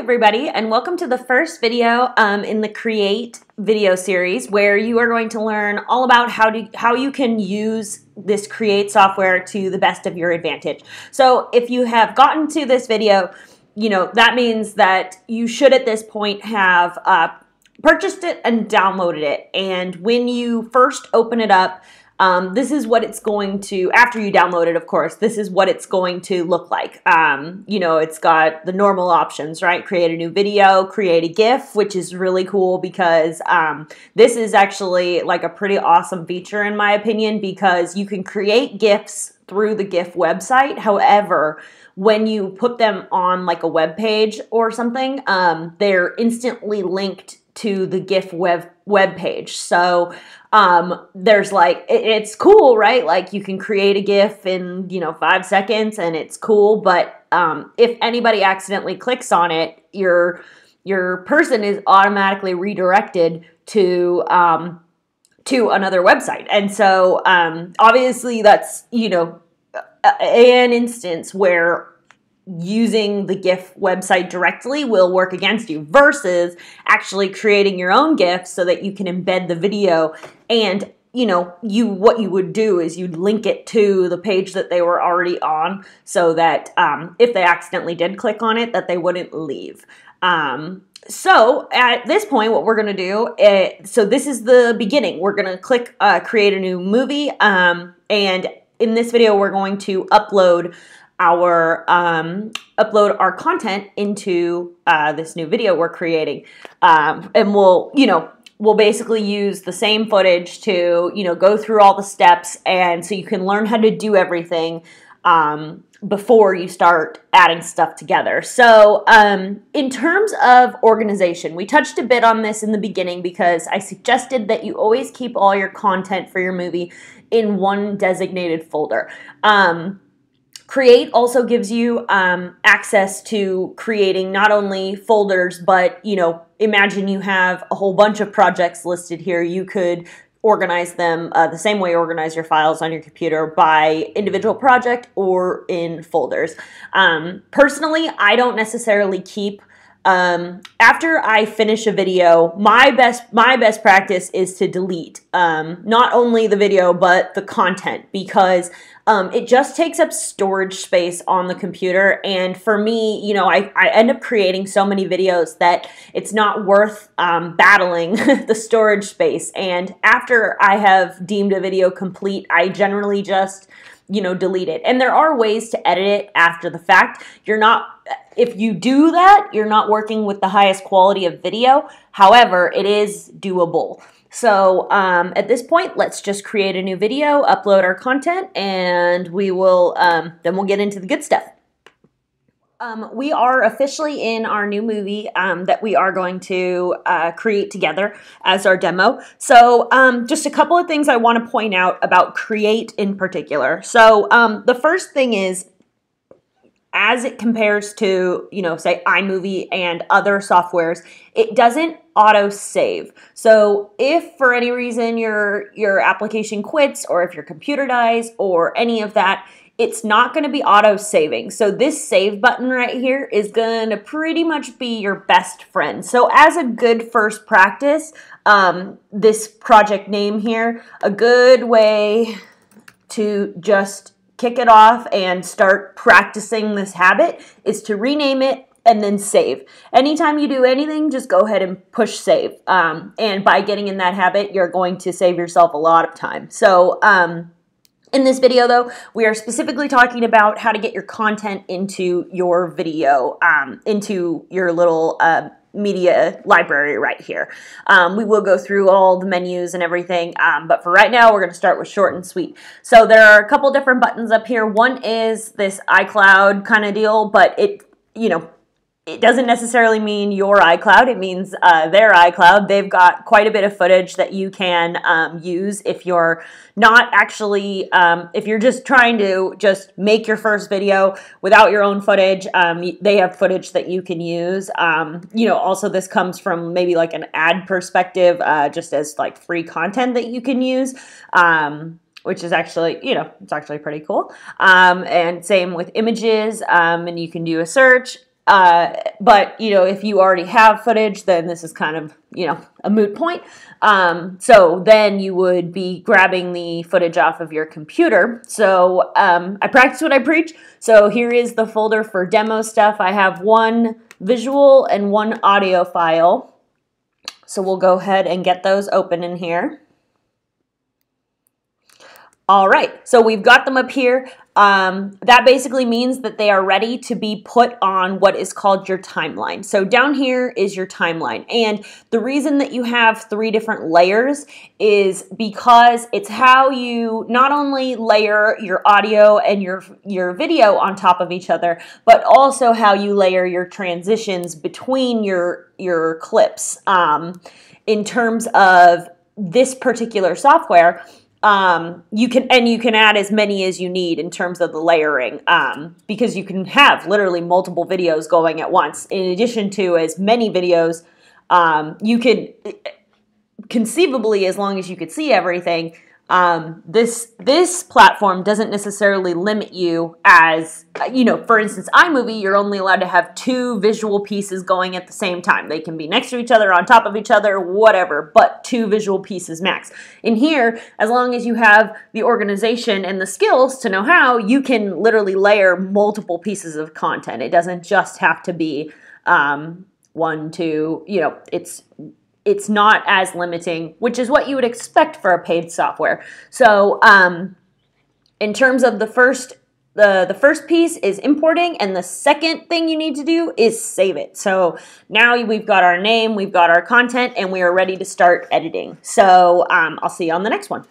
everybody, and welcome to the first video um, in the Create video series where you are going to learn all about how, to, how you can use this Create software to the best of your advantage. So if you have gotten to this video, you know, that means that you should at this point have uh, purchased it and downloaded it. And when you first open it up, um, this is what it's going to, after you download it, of course, this is what it's going to look like. Um, you know, it's got the normal options, right? Create a new video, create a GIF, which is really cool because um, this is actually like a pretty awesome feature in my opinion because you can create GIFs through the GIF website. However, when you put them on like a web page or something, um, they're instantly linked to the GIF web web page. So um, there's like it, it's cool, right? Like you can create a GIF in you know five seconds, and it's cool. But um, if anybody accidentally clicks on it, your your person is automatically redirected to um, to another website, and so um, obviously that's you know an instance where using the GIF website directly will work against you versus actually creating your own GIF so that you can embed the video and you know you what you would do is you'd link it to the page that they were already on so that um, if they accidentally did click on it that they wouldn't leave um, so at this point what we're going to do it, eh, so this is the beginning we're going to click uh, create a new movie um, and in this video we're going to upload our um, upload our content into uh, this new video we're creating um, and we'll you know we'll basically use the same footage to you know go through all the steps and so you can learn how to do everything um, before you start adding stuff together so um, in terms of organization we touched a bit on this in the beginning because i suggested that you always keep all your content for your movie in one designated folder um, Create also gives you um, access to creating not only folders, but you know, imagine you have a whole bunch of projects listed here. You could organize them uh, the same way you organize your files on your computer by individual project or in folders. Um, personally, I don't necessarily keep um, after I finish a video, my best my best practice is to delete um, not only the video but the content because um, it just takes up storage space on the computer. And for me, you know, I, I end up creating so many videos that it's not worth um, battling the storage space. And after I have deemed a video complete, I generally just you know delete it. And there are ways to edit it after the fact. You're not if you do that, you're not working with the highest quality of video. However, it is doable. So um, at this point, let's just create a new video, upload our content, and we will, um, then we'll get into the good stuff. Um, we are officially in our new movie um, that we are going to uh, create together as our demo. So, um, just a couple of things I want to point out about Create in particular. So, um, the first thing is as it compares to, you know, say iMovie and other softwares, it doesn't auto save. So if for any reason your your application quits or if your computer dies or any of that, it's not going to be auto saving. So this save button right here is going to pretty much be your best friend. So as a good first practice, um, this project name here, a good way to just kick it off and start practicing this habit is to rename it and then save. Anytime you do anything, just go ahead and push save. Um, and by getting in that habit, you're going to save yourself a lot of time. So, um, in this video, though, we are specifically talking about how to get your content into your video, um, into your little uh, media library right here. Um, we will go through all the menus and everything, um, but for right now, we're going to start with short and sweet. So there are a couple different buttons up here. One is this iCloud kind of deal, but it, you know, it doesn't necessarily mean your iCloud. It means uh, their iCloud. They've got quite a bit of footage that you can um, use if you're not actually, um, if you're just trying to just make your first video without your own footage. Um, they have footage that you can use. Um, you know, also this comes from maybe like an ad perspective, uh, just as like free content that you can use um, which is actually, you know, it's actually pretty cool. Um, and same with images, um, and you can do a search. Uh, but you know, if you already have footage, then this is kind of you know a moot point. Um, so then you would be grabbing the footage off of your computer. So um, I practice what I preach. So here is the folder for demo stuff. I have one visual and one audio file. So we'll go ahead and get those open in here. All right, so we've got them up here. Um, that basically means that they are ready to be put on what is called your timeline. So down here is your timeline. And the reason that you have three different layers is because it's how you not only layer your audio and your, your video on top of each other, but also how you layer your transitions between your, your clips um, in terms of this particular software um, you can and you can add as many as you need in terms of the layering um, because you can have literally multiple videos going at once in addition to as many videos um, you could conceivably as long as you could see everything um, this this platform doesn't necessarily limit you as you know for instance imovie you're only allowed to have two visual pieces going at the same time they can be next to each other on top of each other whatever but two visual pieces max in here as long as you have the organization and the skills to know how you can literally layer multiple pieces of content it doesn't just have to be um, one two you know it's it's not as limiting, which is what you would expect for a paid software. So, um, in terms of the first the, the first piece is importing, and the second thing you need to do is save it. So now we've got our name, we've got our content, and we are ready to start editing. So um, I'll see you on the next one.